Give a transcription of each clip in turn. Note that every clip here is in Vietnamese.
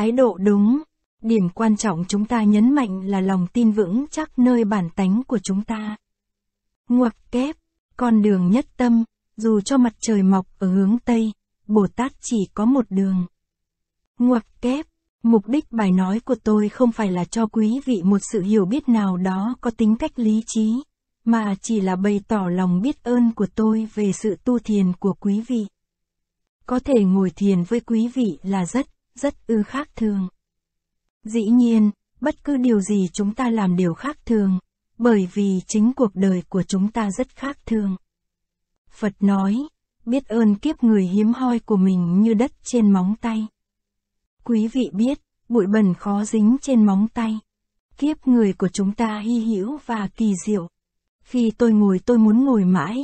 Thái độ đúng. Điểm quan trọng chúng ta nhấn mạnh là lòng tin vững chắc nơi bản tánh của chúng ta. Ngoặc kép, con đường nhất tâm, dù cho mặt trời mọc ở hướng Tây, Bồ Tát chỉ có một đường. Ngoặc kép, mục đích bài nói của tôi không phải là cho quý vị một sự hiểu biết nào đó có tính cách lý trí, mà chỉ là bày tỏ lòng biết ơn của tôi về sự tu thiền của quý vị. Có thể ngồi thiền với quý vị là rất rất ư khác thường. Dĩ nhiên, bất cứ điều gì chúng ta làm đều khác thường, bởi vì chính cuộc đời của chúng ta rất khác thường. Phật nói, biết ơn kiếp người hiếm hoi của mình như đất trên móng tay. Quý vị biết, bụi bẩn khó dính trên móng tay. Kiếp người của chúng ta hy hữu và kỳ diệu. Khi tôi ngồi tôi muốn ngồi mãi,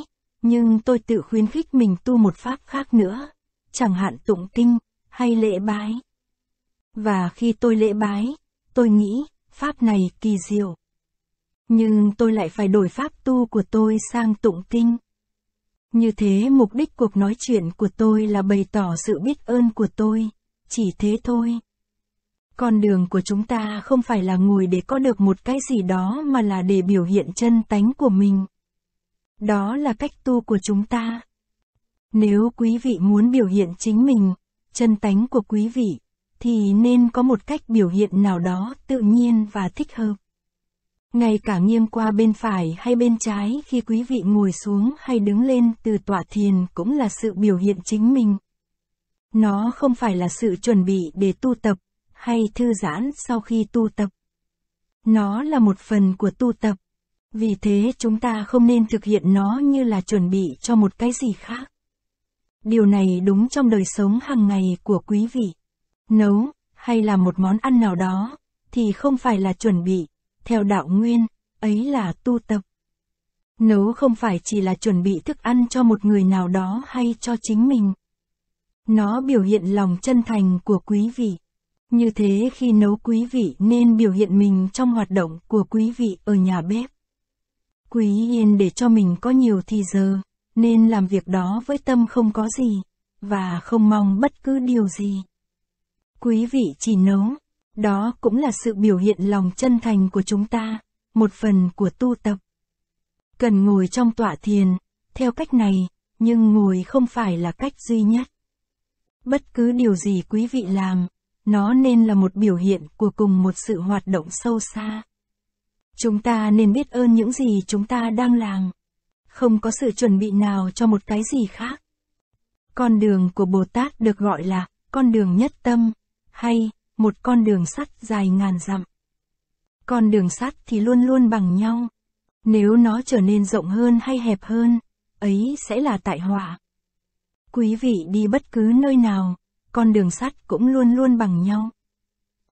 nhưng tôi tự khuyến khích mình tu một pháp khác nữa, chẳng hạn tụng kinh, hay lễ bái. Và khi tôi lễ bái, tôi nghĩ, pháp này kỳ diệu. Nhưng tôi lại phải đổi pháp tu của tôi sang tụng kinh. Như thế mục đích cuộc nói chuyện của tôi là bày tỏ sự biết ơn của tôi, chỉ thế thôi. Con đường của chúng ta không phải là ngồi để có được một cái gì đó mà là để biểu hiện chân tánh của mình. Đó là cách tu của chúng ta. Nếu quý vị muốn biểu hiện chính mình, chân tánh của quý vị, thì nên có một cách biểu hiện nào đó tự nhiên và thích hợp. Ngay cả nghiêm qua bên phải hay bên trái khi quý vị ngồi xuống hay đứng lên từ tọa thiền cũng là sự biểu hiện chính mình. Nó không phải là sự chuẩn bị để tu tập, hay thư giãn sau khi tu tập. Nó là một phần của tu tập. Vì thế chúng ta không nên thực hiện nó như là chuẩn bị cho một cái gì khác. Điều này đúng trong đời sống hàng ngày của quý vị. Nấu, hay là một món ăn nào đó, thì không phải là chuẩn bị, theo đạo nguyên, ấy là tu tập. Nấu không phải chỉ là chuẩn bị thức ăn cho một người nào đó hay cho chính mình. Nó biểu hiện lòng chân thành của quý vị. Như thế khi nấu quý vị nên biểu hiện mình trong hoạt động của quý vị ở nhà bếp. Quý yên để cho mình có nhiều thì giờ, nên làm việc đó với tâm không có gì, và không mong bất cứ điều gì. Quý vị chỉ nấu, đó cũng là sự biểu hiện lòng chân thành của chúng ta, một phần của tu tập. Cần ngồi trong tọa thiền, theo cách này, nhưng ngồi không phải là cách duy nhất. Bất cứ điều gì quý vị làm, nó nên là một biểu hiện của cùng một sự hoạt động sâu xa. Chúng ta nên biết ơn những gì chúng ta đang làm không có sự chuẩn bị nào cho một cái gì khác. Con đường của Bồ Tát được gọi là con đường nhất tâm, hay một con đường sắt dài ngàn dặm. Con đường sắt thì luôn luôn bằng nhau. Nếu nó trở nên rộng hơn hay hẹp hơn, ấy sẽ là tại họa. Quý vị đi bất cứ nơi nào, con đường sắt cũng luôn luôn bằng nhau.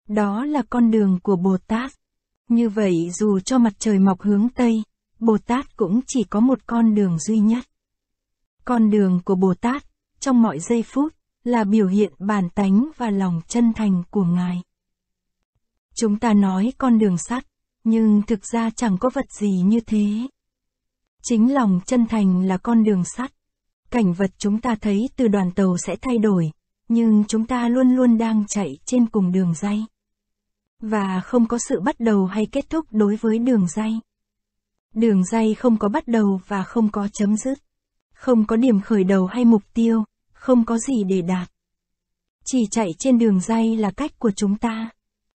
Đó là con đường của Bồ Tát. Như vậy dù cho mặt trời mọc hướng Tây, Bồ Tát cũng chỉ có một con đường duy nhất. Con đường của Bồ Tát, trong mọi giây phút, là biểu hiện bản tánh và lòng chân thành của Ngài. Chúng ta nói con đường sắt, nhưng thực ra chẳng có vật gì như thế. Chính lòng chân thành là con đường sắt. Cảnh vật chúng ta thấy từ đoàn tàu sẽ thay đổi, nhưng chúng ta luôn luôn đang chạy trên cùng đường dây. Và không có sự bắt đầu hay kết thúc đối với đường dây. Đường dây không có bắt đầu và không có chấm dứt. Không có điểm khởi đầu hay mục tiêu, không có gì để đạt. Chỉ chạy trên đường dây là cách của chúng ta.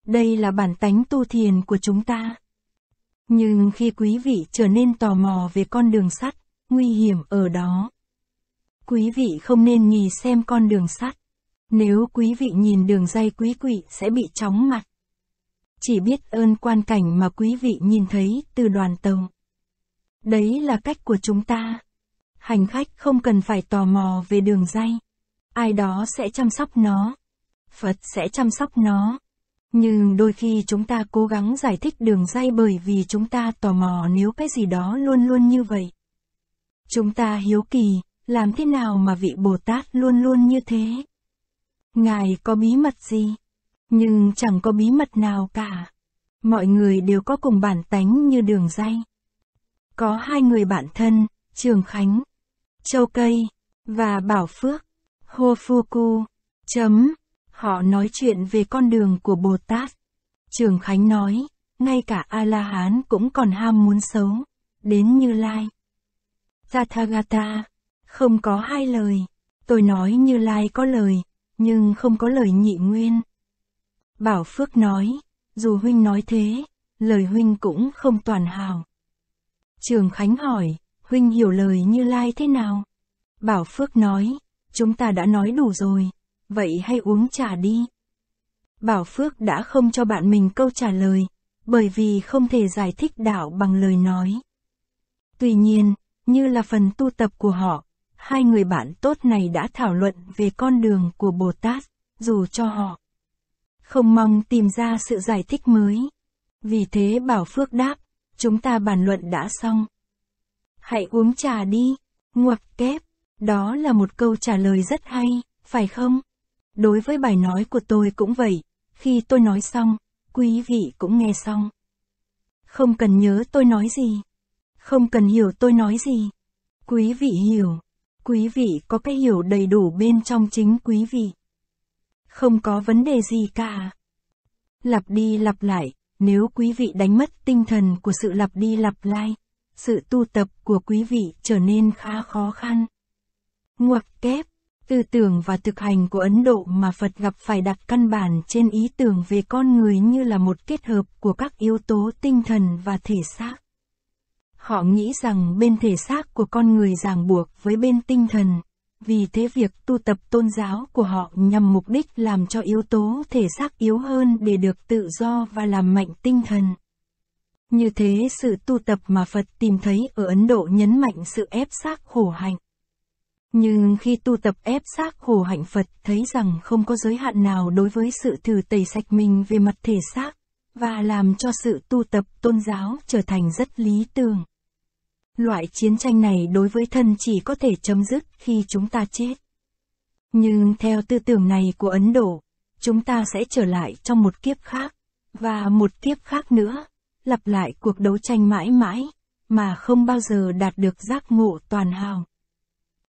Đây là bản tánh tu thiền của chúng ta. Nhưng khi quý vị trở nên tò mò về con đường sắt, nguy hiểm ở đó. Quý vị không nên nhì xem con đường sắt. Nếu quý vị nhìn đường dây quý quỷ sẽ bị chóng mặt. Chỉ biết ơn quan cảnh mà quý vị nhìn thấy từ đoàn tàu. Đấy là cách của chúng ta. Hành khách không cần phải tò mò về đường dây. Ai đó sẽ chăm sóc nó. Phật sẽ chăm sóc nó. Nhưng đôi khi chúng ta cố gắng giải thích đường dây bởi vì chúng ta tò mò nếu cái gì đó luôn luôn như vậy. Chúng ta hiếu kỳ, làm thế nào mà vị Bồ Tát luôn luôn như thế? Ngài có bí mật gì? Nhưng chẳng có bí mật nào cả. Mọi người đều có cùng bản tánh như đường dây. Có hai người bạn thân, Trường Khánh, Châu Cây, và Bảo Phước, hô phu cu chấm. Họ nói chuyện về con đường của Bồ Tát. Trường Khánh nói, ngay cả A-la-hán cũng còn ham muốn xấu, đến Như Lai. Tathagata, không có hai lời, tôi nói Như Lai có lời, nhưng không có lời nhị nguyên. Bảo Phước nói, dù huynh nói thế, lời huynh cũng không toàn hảo Trường Khánh hỏi, huynh hiểu lời Như Lai thế nào? Bảo Phước nói, chúng ta đã nói đủ rồi, vậy hay uống trà đi. Bảo Phước đã không cho bạn mình câu trả lời, bởi vì không thể giải thích đạo bằng lời nói. Tuy nhiên, như là phần tu tập của họ, hai người bạn tốt này đã thảo luận về con đường của Bồ Tát, dù cho họ không mong tìm ra sự giải thích mới. Vì thế Bảo Phước đáp, chúng ta bàn luận đã xong. Hãy uống trà đi, ngoặc kép, đó là một câu trả lời rất hay, phải không? Đối với bài nói của tôi cũng vậy, khi tôi nói xong, quý vị cũng nghe xong. Không cần nhớ tôi nói gì, không cần hiểu tôi nói gì. Quý vị hiểu, quý vị có cái hiểu đầy đủ bên trong chính quý vị. Không có vấn đề gì cả. Lặp đi lặp lại, nếu quý vị đánh mất tinh thần của sự lặp đi lặp lại, sự tu tập của quý vị trở nên khá khó khăn. Ngoặc kép, tư tưởng và thực hành của Ấn Độ mà Phật gặp phải đặt căn bản trên ý tưởng về con người như là một kết hợp của các yếu tố tinh thần và thể xác. Họ nghĩ rằng bên thể xác của con người ràng buộc với bên tinh thần, vì thế việc tu tập tôn giáo của họ nhằm mục đích làm cho yếu tố thể xác yếu hơn để được tự do và làm mạnh tinh thần. Như thế sự tu tập mà Phật tìm thấy ở Ấn Độ nhấn mạnh sự ép xác khổ hạnh. Nhưng khi tu tập ép xác khổ hạnh Phật thấy rằng không có giới hạn nào đối với sự thử tẩy sạch mình về mặt thể xác, và làm cho sự tu tập tôn giáo trở thành rất lý tưởng. Loại chiến tranh này đối với thân chỉ có thể chấm dứt khi chúng ta chết. Nhưng theo tư tưởng này của Ấn Độ, chúng ta sẽ trở lại trong một kiếp khác, và một kiếp khác nữa, lặp lại cuộc đấu tranh mãi mãi, mà không bao giờ đạt được giác ngộ toàn hào.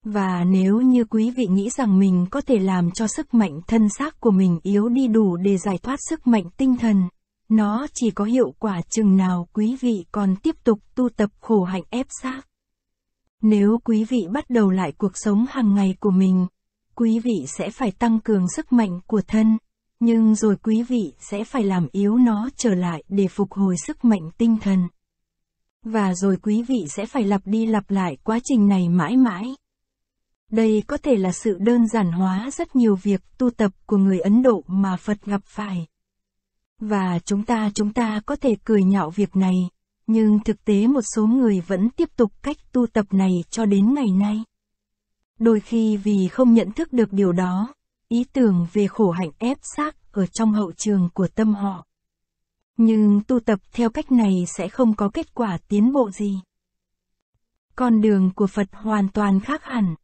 Và nếu như quý vị nghĩ rằng mình có thể làm cho sức mạnh thân xác của mình yếu đi đủ để giải thoát sức mạnh tinh thần, nó chỉ có hiệu quả chừng nào quý vị còn tiếp tục tu tập khổ hạnh ép xác. Nếu quý vị bắt đầu lại cuộc sống hàng ngày của mình, quý vị sẽ phải tăng cường sức mạnh của thân, nhưng rồi quý vị sẽ phải làm yếu nó trở lại để phục hồi sức mạnh tinh thần. Và rồi quý vị sẽ phải lặp đi lặp lại quá trình này mãi mãi. Đây có thể là sự đơn giản hóa rất nhiều việc tu tập của người Ấn Độ mà Phật gặp phải. Và chúng ta chúng ta có thể cười nhạo việc này, nhưng thực tế một số người vẫn tiếp tục cách tu tập này cho đến ngày nay. Đôi khi vì không nhận thức được điều đó, ý tưởng về khổ hạnh ép xác ở trong hậu trường của tâm họ. Nhưng tu tập theo cách này sẽ không có kết quả tiến bộ gì. Con đường của Phật hoàn toàn khác hẳn.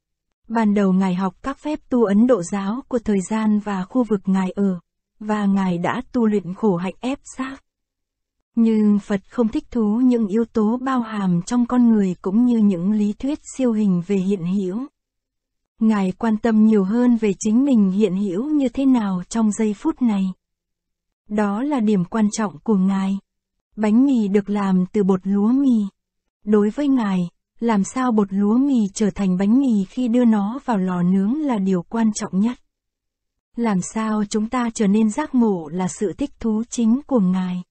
Ban đầu Ngài học các phép tu Ấn Độ giáo của thời gian và khu vực Ngài ở và Ngài đã tu luyện khổ hạnh ép xác. Nhưng Phật không thích thú những yếu tố bao hàm trong con người cũng như những lý thuyết siêu hình về hiện hữu. Ngài quan tâm nhiều hơn về chính mình hiện hữu như thế nào trong giây phút này. Đó là điểm quan trọng của Ngài. Bánh mì được làm từ bột lúa mì. Đối với Ngài, làm sao bột lúa mì trở thành bánh mì khi đưa nó vào lò nướng là điều quan trọng nhất. Làm sao chúng ta trở nên giác ngộ là sự thích thú chính của Ngài.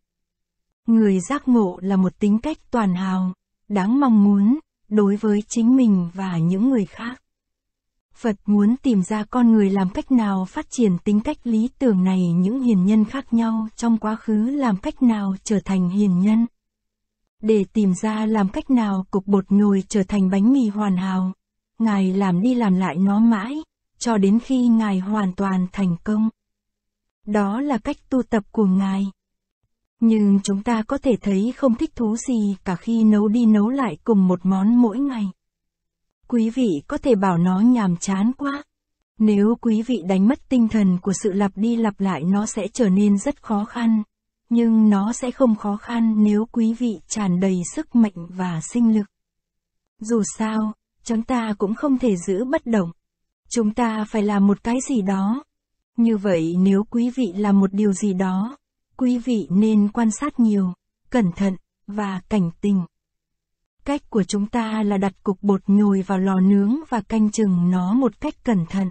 Người giác ngộ là một tính cách toàn hào, đáng mong muốn, đối với chính mình và những người khác. Phật muốn tìm ra con người làm cách nào phát triển tính cách lý tưởng này những hiền nhân khác nhau trong quá khứ làm cách nào trở thành hiền nhân. Để tìm ra làm cách nào cục bột nhồi trở thành bánh mì hoàn hảo, Ngài làm đi làm lại nó mãi, cho đến khi ngài hoàn toàn thành công. Đó là cách tu tập của ngài. Nhưng chúng ta có thể thấy không thích thú gì cả khi nấu đi nấu lại cùng một món mỗi ngày. Quý vị có thể bảo nó nhàm chán quá. Nếu quý vị đánh mất tinh thần của sự lặp đi lặp lại nó sẽ trở nên rất khó khăn. Nhưng nó sẽ không khó khăn nếu quý vị tràn đầy sức mạnh và sinh lực. Dù sao, chúng ta cũng không thể giữ bất động. Chúng ta phải làm một cái gì đó. Như vậy nếu quý vị làm một điều gì đó, quý vị nên quan sát nhiều, cẩn thận và cảnh tình. Cách của chúng ta là đặt cục bột nhồi vào lò nướng và canh chừng nó một cách cẩn thận.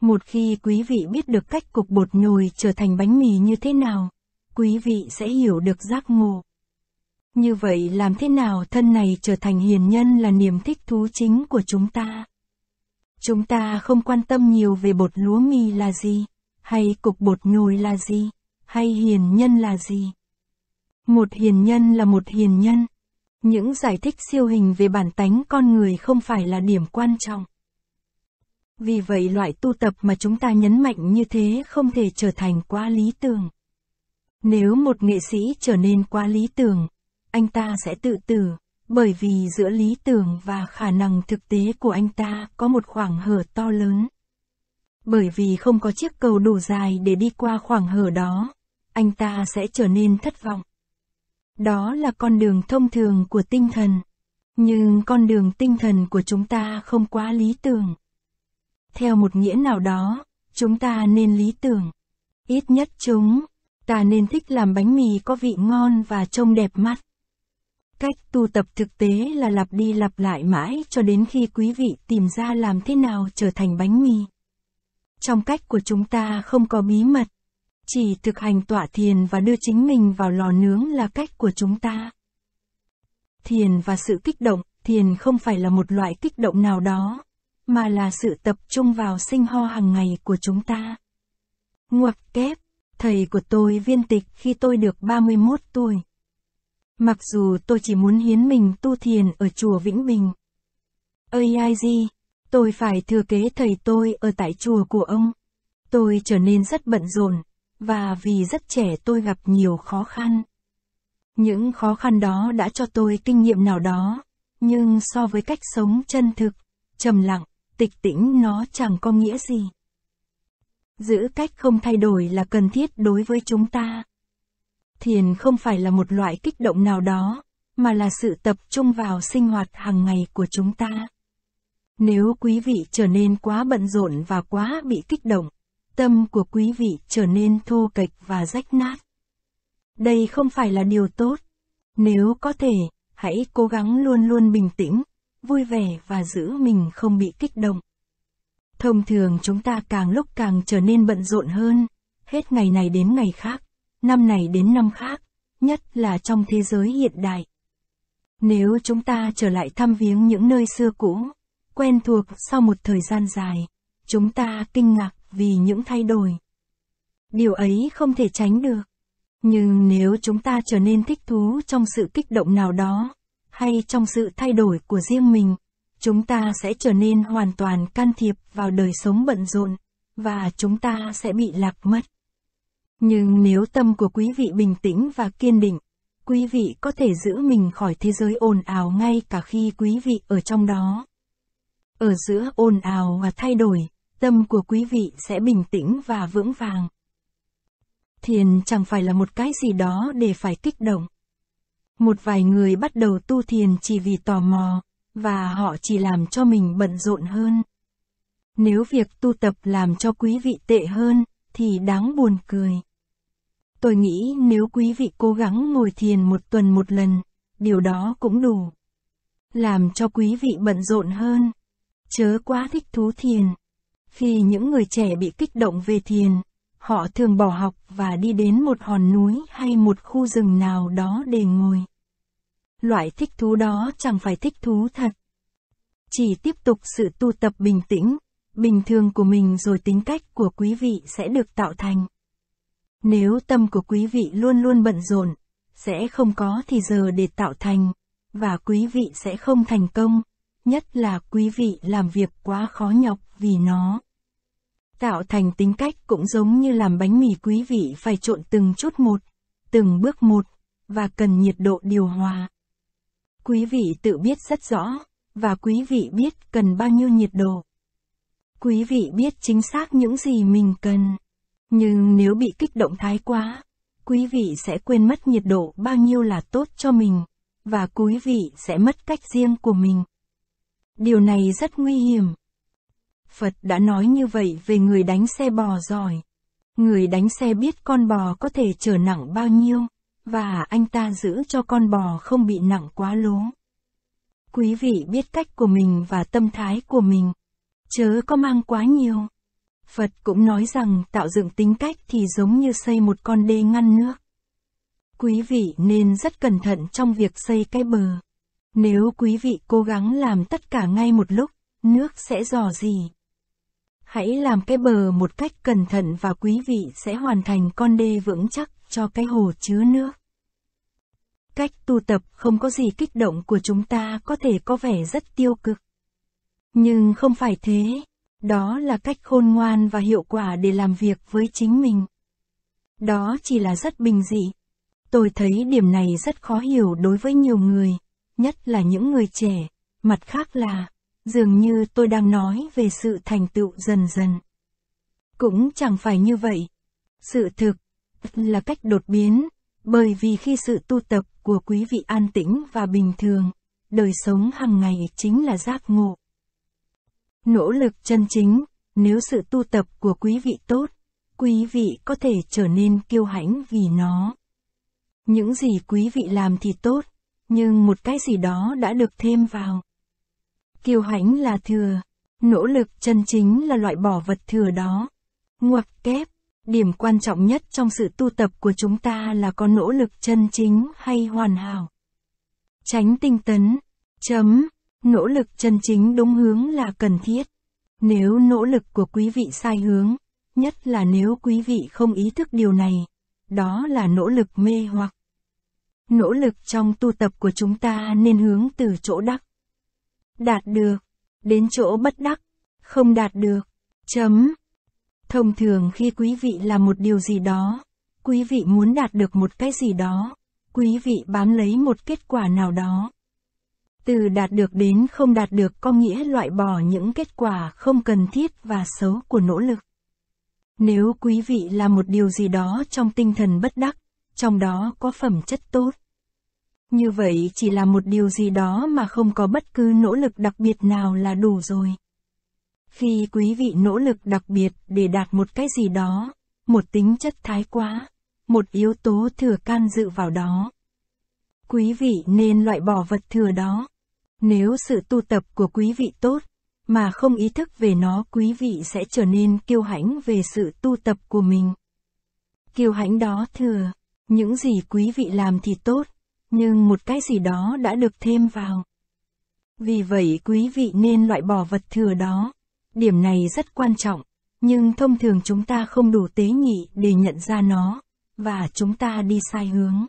Một khi quý vị biết được cách cục bột nhồi trở thành bánh mì như thế nào, quý vị sẽ hiểu được giác ngộ. Như vậy làm thế nào thân này trở thành hiền nhân là niềm thích thú chính của chúng ta. Chúng ta không quan tâm nhiều về bột lúa mì là gì, hay cục bột nhồi là gì, hay hiền nhân là gì. Một hiền nhân là một hiền nhân. Những giải thích siêu hình về bản tánh con người không phải là điểm quan trọng. Vì vậy loại tu tập mà chúng ta nhấn mạnh như thế không thể trở thành quá lý tưởng. Nếu một nghệ sĩ trở nên quá lý tưởng, anh ta sẽ tự tử, bởi vì giữa lý tưởng và khả năng thực tế của anh ta có một khoảng hở to lớn. Bởi vì không có chiếc cầu đủ dài để đi qua khoảng hở đó, anh ta sẽ trở nên thất vọng. Đó là con đường thông thường của tinh thần, nhưng con đường tinh thần của chúng ta không quá lý tưởng. Theo một nghĩa nào đó, chúng ta nên lý tưởng. Ít nhất chúng, ta nên thích làm bánh mì có vị ngon và trông đẹp mắt. Cách tu tập thực tế là lặp đi lặp lại mãi cho đến khi quý vị tìm ra làm thế nào trở thành bánh mì. Trong cách của chúng ta không có bí mật. Chỉ thực hành tọa thiền và đưa chính mình vào lò nướng là cách của chúng ta. Thiền và sự kích động, thiền không phải là một loại kích động nào đó, mà là sự tập trung vào sinh ho hàng ngày của chúng ta. Ngoặc kép, thầy của tôi viên tịch khi tôi được 31 tuổi. Mặc dù tôi chỉ muốn hiến mình tu thiền ở chùa Vĩnh Bình. AIG, tôi phải thừa kế thầy tôi ở tại chùa của ông. Tôi trở nên rất bận rộn, và vì rất trẻ tôi gặp nhiều khó khăn. Những khó khăn đó đã cho tôi kinh nghiệm nào đó, nhưng so với cách sống chân thực, trầm lặng, tịch tĩnh nó chẳng có nghĩa gì. Giữ cách không thay đổi là cần thiết đối với chúng ta thiền không phải là một loại kích động nào đó mà là sự tập trung vào sinh hoạt hàng ngày của chúng ta nếu quý vị trở nên quá bận rộn và quá bị kích động tâm của quý vị trở nên thô kệch và rách nát đây không phải là điều tốt nếu có thể hãy cố gắng luôn luôn bình tĩnh vui vẻ và giữ mình không bị kích động thông thường chúng ta càng lúc càng trở nên bận rộn hơn hết ngày này đến ngày khác năm này đến năm khác, nhất là trong thế giới hiện đại. Nếu chúng ta trở lại thăm viếng những nơi xưa cũ, quen thuộc sau một thời gian dài, chúng ta kinh ngạc vì những thay đổi. Điều ấy không thể tránh được. Nhưng nếu chúng ta trở nên thích thú trong sự kích động nào đó, hay trong sự thay đổi của riêng mình, chúng ta sẽ trở nên hoàn toàn can thiệp vào đời sống bận rộn, và chúng ta sẽ bị lạc mất. Nhưng nếu tâm của quý vị bình tĩnh và kiên định, quý vị có thể giữ mình khỏi thế giới ồn ào ngay cả khi quý vị ở trong đó. Ở giữa ồn ào và thay đổi, tâm của quý vị sẽ bình tĩnh và vững vàng. Thiền chẳng phải là một cái gì đó để phải kích động. Một vài người bắt đầu tu thiền chỉ vì tò mò, và họ chỉ làm cho mình bận rộn hơn. Nếu việc tu tập làm cho quý vị tệ hơn, thì đáng buồn cười. Tôi nghĩ nếu quý vị cố gắng ngồi thiền một tuần một lần, điều đó cũng đủ. Làm cho quý vị bận rộn hơn. Chớ quá thích thú thiền. Khi những người trẻ bị kích động về thiền, họ thường bỏ học và đi đến một hòn núi hay một khu rừng nào đó để ngồi. Loại thích thú đó chẳng phải thích thú thật. Chỉ tiếp tục sự tu tập bình tĩnh, bình thường của mình rồi tính cách của quý vị sẽ được tạo thành. Nếu tâm của quý vị luôn luôn bận rộn, sẽ không có thì giờ để tạo thành, và quý vị sẽ không thành công, nhất là quý vị làm việc quá khó nhọc vì nó. Tạo thành tính cách cũng giống như làm bánh mì quý vị phải trộn từng chút một, từng bước một, và cần nhiệt độ điều hòa. Quý vị tự biết rất rõ, và quý vị biết cần bao nhiêu nhiệt độ. Quý vị biết chính xác những gì mình cần. Nhưng nếu bị kích động thái quá, quý vị sẽ quên mất nhiệt độ bao nhiêu là tốt cho mình, và quý vị sẽ mất cách riêng của mình. Điều này rất nguy hiểm. Phật đã nói như vậy về người đánh xe bò giỏi. Người đánh xe biết con bò có thể chở nặng bao nhiêu, và anh ta giữ cho con bò không bị nặng quá lố. Quý vị biết cách của mình và tâm thái của mình chớ có mang quá nhiều. Phật cũng nói rằng tạo dựng tính cách thì giống như xây một con đê ngăn nước. Quý vị nên rất cẩn thận trong việc xây cái bờ. Nếu quý vị cố gắng làm tất cả ngay một lúc, nước sẽ dò gì? Hãy làm cái bờ một cách cẩn thận và quý vị sẽ hoàn thành con đê vững chắc cho cái hồ chứa nước. Cách tu tập không có gì kích động của chúng ta có thể có vẻ rất tiêu cực. Nhưng không phải thế, đó là cách khôn ngoan và hiệu quả để làm việc với chính mình. Đó chỉ là rất bình dị. Tôi thấy điểm này rất khó hiểu đối với nhiều người, nhất là những người trẻ, mặt khác là dường như tôi đang nói về sự thành tựu dần dần. Cũng chẳng phải như vậy. Sự thực là cách đột biến, bởi vì khi sự tu tập của quý vị an tĩnh và bình thường, đời sống hàng ngày chính là giác ngộ. Nỗ lực chân chính, nếu sự tu tập của quý vị tốt, quý vị có thể trở nên kiêu hãnh vì nó. Những gì quý vị làm thì tốt, nhưng một cái gì đó đã được thêm vào. Kiêu hãnh là thừa, nỗ lực chân chính là loại bỏ vật thừa đó. Ngoặc kép, điểm quan trọng nhất trong sự tu tập của chúng ta là có nỗ lực chân chính hay hoàn hảo. Tránh tinh tấn, chấm Nỗ lực chân chính đúng hướng là cần thiết. Nếu nỗ lực của quý vị sai hướng, nhất là nếu quý vị không ý thức điều này, đó là nỗ lực mê hoặc. Nỗ lực trong tu tập của chúng ta nên hướng từ chỗ đắc. Đạt được, đến chỗ bất đắc, không đạt được, chấm. Thông thường khi quý vị làm một điều gì đó, quý vị muốn đạt được một cái gì đó, quý vị bám lấy một kết quả nào đó, từ đạt được đến không đạt được có nghĩa loại bỏ những kết quả không cần thiết và xấu của nỗ lực. Nếu quý vị là một điều gì đó trong tinh thần bất đắc, trong đó có phẩm chất tốt. Như vậy chỉ là một điều gì đó mà không có bất cứ nỗ lực đặc biệt nào là đủ rồi. Khi quý vị nỗ lực đặc biệt để đạt một cái gì đó, một tính chất thái quá, một yếu tố thừa can dự vào đó. Quý vị nên loại bỏ vật thừa đó. Nếu sự tu tập của quý vị tốt, mà không ý thức về nó quý vị sẽ trở nên kiêu hãnh về sự tu tập của mình. Kiêu hãnh đó thừa, những gì quý vị làm thì tốt, nhưng một cái gì đó đã được thêm vào. Vì vậy quý vị nên loại bỏ vật thừa đó. Điểm này rất quan trọng, nhưng thông thường chúng ta không đủ tế nhị để nhận ra nó, và chúng ta đi sai hướng.